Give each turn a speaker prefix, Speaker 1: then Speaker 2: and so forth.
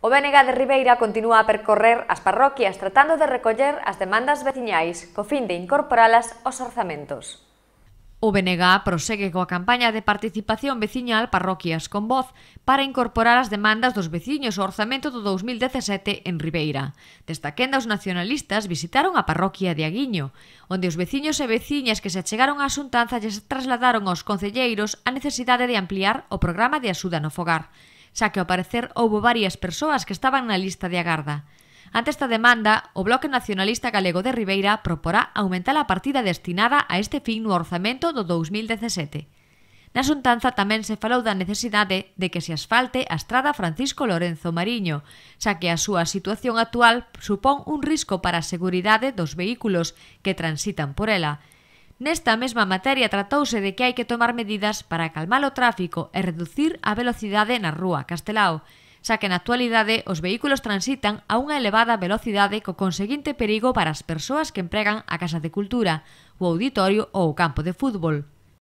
Speaker 1: O Bénega de Ribeira continúa a percorrer as parroquias tratando de recoller as demandas veciñais co fin de incorporalas aos orzamentos. O BNG prosegue coa campaña de participación veciñal Parroquias con Voz para incorporar as demandas dos veciños ao orzamento do 2017 en Ribeira. Destaquenda os nacionalistas visitaron a parroquia de Aguiño, onde os veciños e veciñas que se achegaron á xuntanza se trasladaron aos concelleiros a necesidade de ampliar o programa de axuda no fogar xa que ao parecer houbo varias persoas que estaban na lista de agarda. Ante esta demanda, o Bloque Nacionalista Galego de Ribeira proporá aumentar a partida destinada a este fin no orzamento do 2017. Na xuntanza tamén se falou da necesidade de que se asfalte a estrada Francisco Lorenzo Mariño, xa que a súa situación actual supón un risco para a seguridade dos vehículos que transitan por ela, Nesta mesma materia tratouse de que hai que tomar medidas para calmar o tráfico e reducir a velocidade na rúa Castelao, xa que na actualidade os vehículos transitan a unha elevada velocidade co conseguinte perigo para as persoas que empregan a Casa de Cultura, o auditorio ou o campo de fútbol.